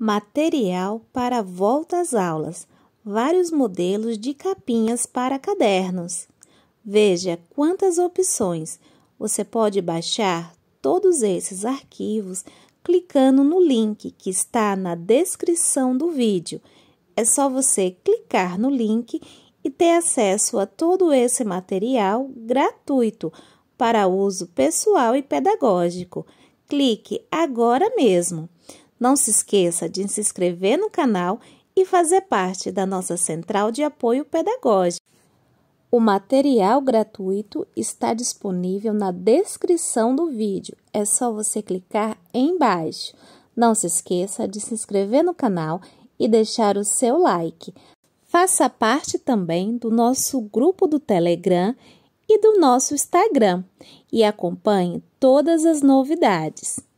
material para volta às aulas, vários modelos de capinhas para cadernos. Veja quantas opções. Você pode baixar todos esses arquivos clicando no link que está na descrição do vídeo. É só você clicar no link e ter acesso a todo esse material gratuito para uso pessoal e pedagógico. Clique agora mesmo. Não se esqueça de se inscrever no canal e fazer parte da nossa central de apoio pedagógico. O material gratuito está disponível na descrição do vídeo. É só você clicar embaixo. Não se esqueça de se inscrever no canal e deixar o seu like. Faça parte também do nosso grupo do Telegram e do nosso Instagram e acompanhe todas as novidades.